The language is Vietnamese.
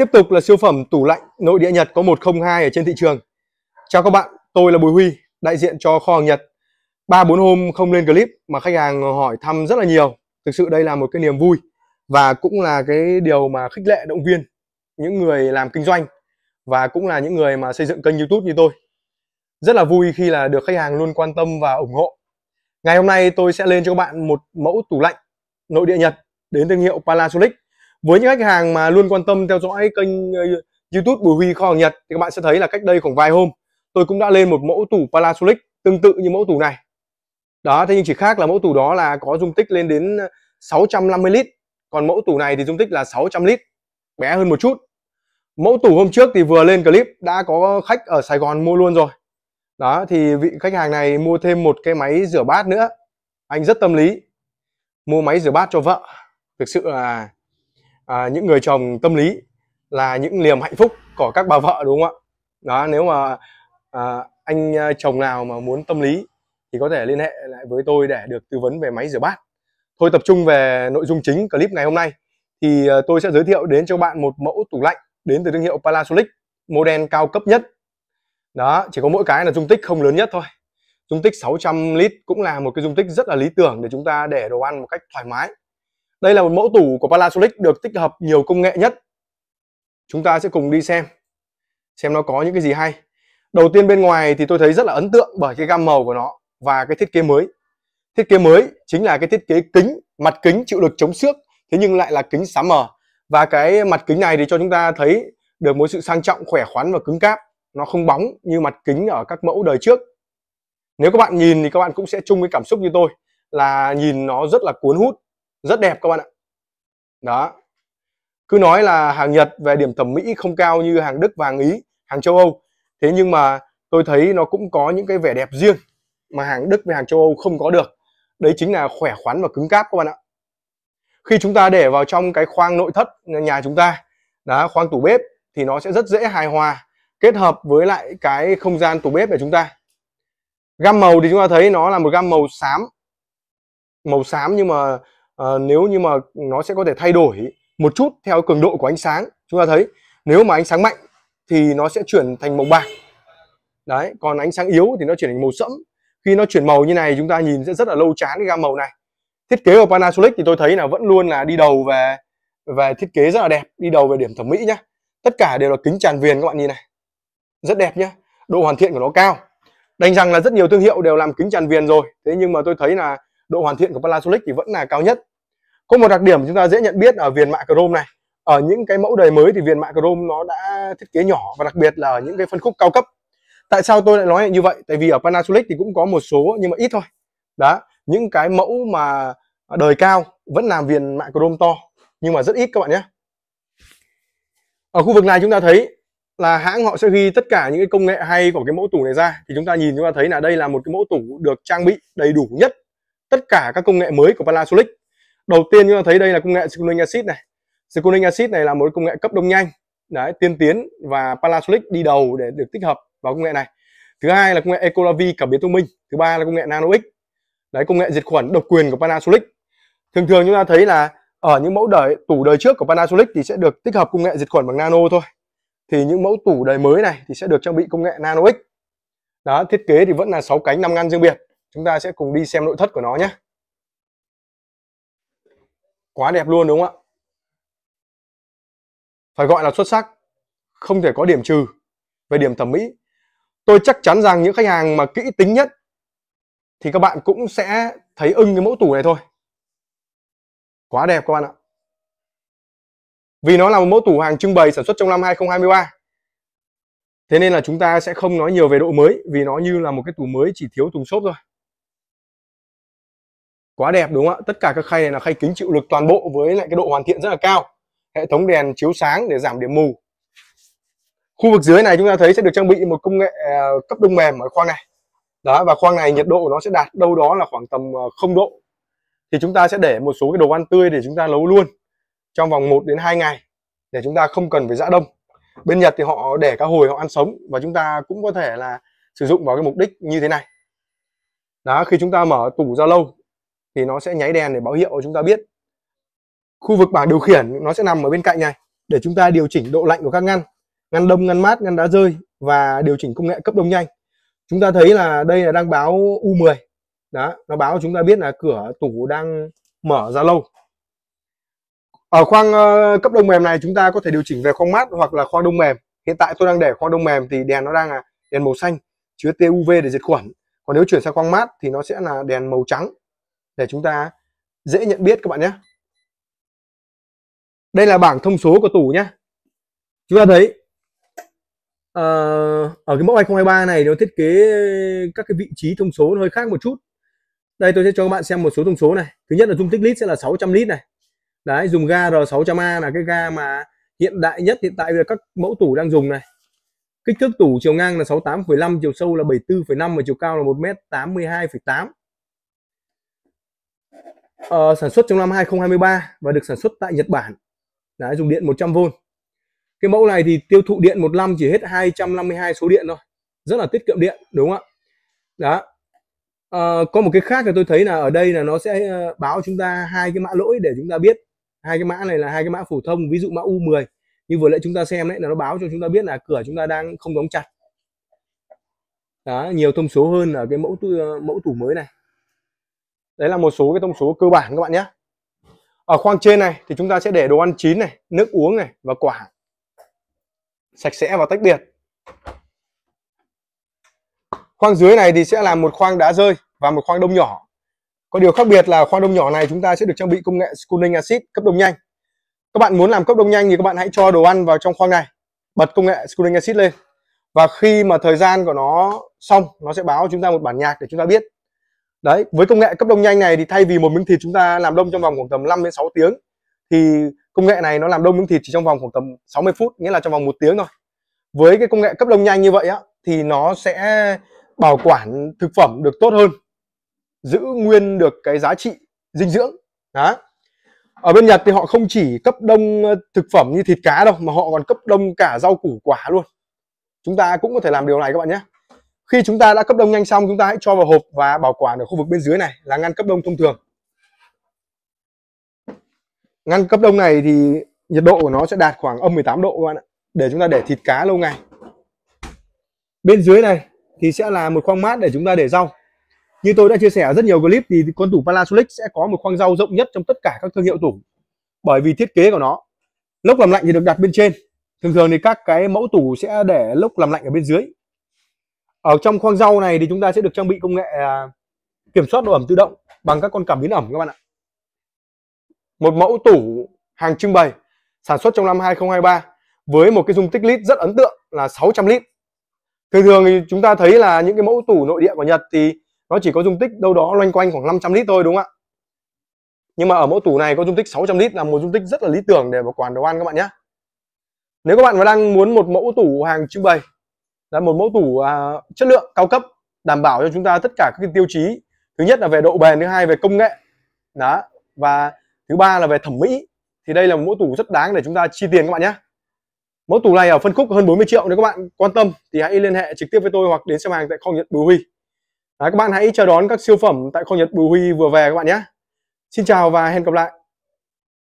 Tiếp tục là siêu phẩm tủ lạnh nội địa Nhật có 102 ở trên thị trường. Chào các bạn, tôi là Bùi Huy, đại diện cho kho hàng Nhật. 3 4 hôm không lên clip mà khách hàng hỏi thăm rất là nhiều. Thực sự đây là một cái niềm vui và cũng là cái điều mà khích lệ động viên những người làm kinh doanh và cũng là những người mà xây dựng kênh YouTube như tôi. Rất là vui khi là được khách hàng luôn quan tâm và ủng hộ. Ngày hôm nay tôi sẽ lên cho các bạn một mẫu tủ lạnh nội địa Nhật đến thương hiệu Panasonic với những khách hàng mà luôn quan tâm theo dõi kênh ờ, YouTube Bùi Huy kho hàng Nhật thì các bạn sẽ thấy là cách đây khoảng vài hôm tôi cũng đã lên một mẫu tủ Panasonic tương tự như mẫu tủ này. Đó, thế nhưng chỉ khác là mẫu tủ đó là có dung tích lên đến 650 ờ, lít, còn mẫu tủ này thì dung tích là 600 lít, bé hơn một chút. Mẫu tủ hôm trước thì vừa lên clip đã có khách ở Sài Gòn mua luôn rồi. Đó, thì vị khách hàng này mua thêm một cái máy rửa bát nữa. Anh rất tâm lý. Mua máy rửa bát cho vợ. Thực sự là à, những người chồng tâm lý là những niềm hạnh phúc của các bà vợ đúng không ạ đó nếu mà à, anh à, chồng nào mà muốn tâm lý thì có thể liên hệ lại với tôi để được tư vấn về máy rửa bát thôi tập trung về nội dung chính clip ngày hôm nay thì à, tôi sẽ giới thiệu đến cho bạn một mẫu tủ lạnh đến từ thương hiệu Panasonic model cao cấp nhất đó chỉ có mỗi cái là dung tích không lớn nhất thôi dung tích 600 lít cũng là một cái dung tích rất là lý tưởng để chúng ta để đồ ăn một cách thoải mái đây là một mẫu tủ của Panasonic được tích hợp nhiều công nghệ nhất. Chúng ta sẽ cùng đi xem, xem nó có những cái gì hay. Đầu tiên bên ngoài thì tôi thấy rất là ấn tượng bởi cái gam màu của nó và cái thiết kế mới. Thiết kế mới chính là cái thiết kế kính, mặt kính chịu lực chống xước, thế nhưng lại là kính sám mờ. Và cái mặt kính này thì cho chúng ta thấy được một sự sang trọng, khỏe khoắn và cứng cáp. Nó không bóng như mặt kính ở các mẫu đời trước. Nếu các bạn nhìn thì các bạn cũng sẽ chung với cảm xúc như tôi là nhìn nó rất là cuốn hút rất đẹp các bạn ạ đó cứ nói là hàng Nhật về điểm thẩm mỹ không cao như hàng Đức và hàng Ý hàng châu Âu thế nhưng mà tôi thấy nó cũng có những cái vẻ đẹp riêng mà hàng Đức và hàng châu Âu không có được đấy chính là khỏe khoắn và cứng cáp các bạn ạ khi chúng ta để vào trong cái khoang nội thất nhà chúng ta đó khoang tủ bếp thì nó sẽ rất dễ hài hòa kết hợp với lại cái không gian tủ bếp của chúng ta gam màu thì chúng ta thấy nó là một gam màu xám màu xám nhưng mà à, nếu như mà nó sẽ có thể thay đổi một chút theo cường độ của ánh sáng chúng ta thấy nếu mà ánh sáng mạnh thì nó sẽ chuyển thành màu bạc đấy còn ánh sáng yếu thì nó chuyển thành màu sẫm khi nó chuyển màu như này chúng ta nhìn sẽ rất là lâu chán cái gam màu này thiết kế của Panasonic thì tôi thấy là vẫn luôn là đi đầu về về thiết kế rất là đẹp đi đầu về điểm thẩm mỹ nhá tất cả đều là kính tràn viền các bạn nhìn này rất đẹp nhá độ hoàn thiện của nó cao đành rằng là rất nhiều thương hiệu đều làm kính tràn viền rồi thế nhưng mà tôi thấy là độ hoàn thiện của Panasonic thì vẫn là cao nhất có một đặc điểm chúng ta dễ nhận biết ở viền mạ chrome này ở những cái mẫu đời mới thì viền mạ chrome nó đã thiết kế nhỏ và đặc biệt là ở những cái phân khúc cao cấp tại sao tôi lại nói như vậy tại vì ở Panasonic thì cũng có một số nhưng mà ít thôi đó những cái mẫu mà đời cao vẫn làm viền mạ chrome to nhưng mà rất ít các bạn nhé ở khu vực này chúng ta thấy là hãng họ sẽ ghi tất cả những cái công nghệ hay của cái mẫu tủ này ra thì chúng ta nhìn chúng ta thấy là đây là một cái mẫu tủ được trang bị đầy đủ nhất tất cả các công nghệ mới của Panasonic đầu tiên chúng ta thấy đây là công nghệ Sculling acid này Sculling acid này là một công nghệ cấp đông nhanh đấy tiên tiến và Panasonic đi đầu để được tích hợp vào công nghệ này thứ hai là công nghệ Ecolavi cảm biến thông minh thứ ba là công nghệ NanoX đấy công nghệ diệt khuẩn độc quyền của Panasonic thường thường chúng ta thấy là ở những mẫu đời tủ đời trước của Panasonic thì sẽ được tích hợp công nghệ diệt khuẩn bằng nano thôi thì những mẫu tủ đời mới này thì sẽ được trang bị công nghệ NanoX đó thiết kế thì vẫn là 6 cánh 5 ngăn riêng biệt chúng ta sẽ cùng đi xem nội thất của nó nhé quá đẹp luôn đúng không ạ phải gọi là xuất sắc không thể có điểm trừ về điểm thẩm mỹ tôi chắc chắn rằng những khách hàng mà kỹ tính nhất thì các bạn cũng sẽ thấy ưng cái mẫu tủ này thôi quá đẹp các bạn ạ vì nó là một mẫu tủ hàng trưng bày sản xuất trong năm 2023 thế nên là chúng ta sẽ không nói nhiều về độ mới vì nó như là một cái tủ mới chỉ thiếu thùng xốp thôi quá đẹp đúng không ạ tất cả các khay này là khay kính chịu lực toàn bộ với lại cái độ hoàn thiện rất là cao hệ thống đèn chiếu sáng để giảm điểm mù khu vực dưới này chúng ta thấy sẽ được trang bị một công nghệ à, cấp đông mềm ở khoang này đó và khoang này nhiệt độ của nó sẽ đạt đâu đó là khoảng tầm à, không độ thì chúng ta sẽ để một số cái đồ ăn tươi để chúng ta nấu luôn trong vòng 1 đến 2 ngày để chúng ta không cần phải giã đông bên Nhật thì họ để cá hồi họ ăn sống và chúng ta cũng có thể là sử dụng vào cái mục đích như thế này đó khi chúng ta mở tủ ra lâu thì nó sẽ nháy đèn để báo hiệu chúng ta biết khu vực bảng điều khiển nó sẽ nằm ở bên cạnh này để chúng ta điều chỉnh độ lạnh của các ngăn ngăn đông ngăn mát ngăn đá rơi và điều chỉnh công nghệ cấp đông nhanh chúng ta thấy là đây là đang báo U10 đó nó báo chúng ta biết là cửa tủ đang mở ra lâu ở khoang ờ, cấp đông mềm này chúng ta có thể điều chỉnh về khoang mát hoặc là khoang đông mềm hiện tại tôi đang để khoang đông mềm thì đèn nó đang là đèn màu xanh chứa tia UV để diệt khuẩn còn nếu chuyển sang khoang mát thì nó sẽ là đèn màu trắng để chúng ta dễ nhận biết các bạn nhé đây là bảng thông số của tủ nhé chúng ta thấy uh, ở cái mẫu 2023 này nó thiết kế các cái vị trí thông số hơi khác một chút đây tôi sẽ cho các bạn xem một số thông số này thứ nhất là dung tích lít sẽ là 600 lít này đấy dùng ga R600A là cái ga mà hiện đại nhất hiện tại là các mẫu tủ đang dùng này kích thước tủ chiều ngang là 68,5 chiều sâu là 74,5 và chiều cao là 1m82,8 uh, sản xuất trong năm 2023 và được sản xuất tại Nhật Bản Đấy, dùng điện 100V cái mẫu này thì tiêu thụ điện một năm chỉ hết 252 số điện thôi rất là tiết kiệm điện đúng không ạ đó à, có một cái khác là tôi thấy là ở đây là nó sẽ ờ, báo chúng ta hai cái mã lỗi để chúng ta biết hai cái mã này là hai cái mã phổ thông ví dụ mã U10 như vừa nãy chúng ta xem đấy là nó báo cho chúng ta biết là cửa chúng ta đang không đóng chặt đó, nhiều thông số hơn ở cái mẫu tủ, mẫu tủ mới này đấy là một số cái thông số cơ bản các bạn nhé ở khoang trên này thì chúng ta sẽ để đồ ăn chín này nước uống này và quả sạch sẽ và tách biệt khoang dưới này thì sẽ là một khoang đá rơi và một khoang đông nhỏ có điều khác biệt là khoang đông nhỏ này chúng ta sẽ được trang bị công nghệ cooling acid cấp đông nhanh các bạn muốn làm cấp đông nhanh thì các bạn hãy cho đồ ăn vào trong khoang này bật công nghệ cooling acid lên và khi mà thời gian của nó xong nó sẽ báo chúng ta một bản nhạc để chúng ta biết đấy với công nghệ cấp đông nhanh này thì thay vì một miếng thịt chúng ta làm đông trong vòng khoảng tầm 5 đến 6 tiếng thì công nghệ này nó làm đông miếng thịt chỉ trong vòng khoảng tầm 60 phút nghĩa là trong vòng một tiếng thôi với cái công nghệ cấp đông nhanh như vậy á thì nó sẽ bảo quản thực phẩm được tốt hơn giữ nguyên được cái giá trị dinh dưỡng đó ở bên Nhật thì họ không chỉ cấp đông ờ, thực phẩm như thịt cá đâu mà họ còn cấp đông cả rau củ quả luôn chúng ta cũng có thể làm điều này các bạn nhé khi chúng ta đã cấp đông nhanh xong chúng ta hãy cho vào hộp và bảo quản ở khu vực bên dưới này là ngăn cấp đông thông thường ngăn cấp đông này thì nhiệt độ của nó sẽ đạt khoảng âm 18 độ các bạn ạ để chúng ta để thịt cá lâu ngày bên dưới này thì sẽ là một khoang mát để chúng ta để rau như tôi đã chia sẻ rất nhiều clip thì con tủ Panasonic sẽ có một khoang rau rộng nhất trong tất cả các thương hiệu tủ bởi vì thiết kế của nó lốc làm lạnh thì được đặt bên trên thường thường thì các cái mẫu tủ sẽ để lốc làm lạnh ở bên dưới ở trong khoang rau này thì chúng ta sẽ được trang bị công nghệ à, kiểm soát độ ẩm tự động bằng các con cảm biến ẩm các bạn ạ một mẫu tủ hàng trưng bày sản xuất trong năm 2023 với một cái dung tích lít rất ấn tượng là 600 lít thường thường thì chúng ta thấy là những cái mẫu tủ nội địa của Nhật thì nó chỉ có dung tích đâu đó loanh quanh khoảng 500 lít thôi đúng không ạ nhưng mà ở mẫu tủ này có dung tích 600 lít là một dung tích rất là lý tưởng để bảo quản đồ ăn các bạn nhé nếu các bạn mà đang muốn một mẫu tủ hàng trưng bày là một mẫu tủ à, chất lượng cao cấp đảm bảo cho chúng ta tất cả các tiêu chí thứ nhất là về độ bền thứ hai về công nghệ đó và thứ ba là về thẩm mỹ thì đây là một mẫu tủ rất đáng để chúng ta chi tiền các bạn nhé mẫu tủ này ở phân khúc hơn 40 triệu nếu các bạn quan tâm thì hãy liên hệ trực tiếp với tôi hoặc đến xem hàng tại kho nhật bùi huy Đấy, các bạn hãy chờ đón các siêu phẩm tại kho nhật bùi huy vừa về các bạn nhé xin chào và hẹn gặp lại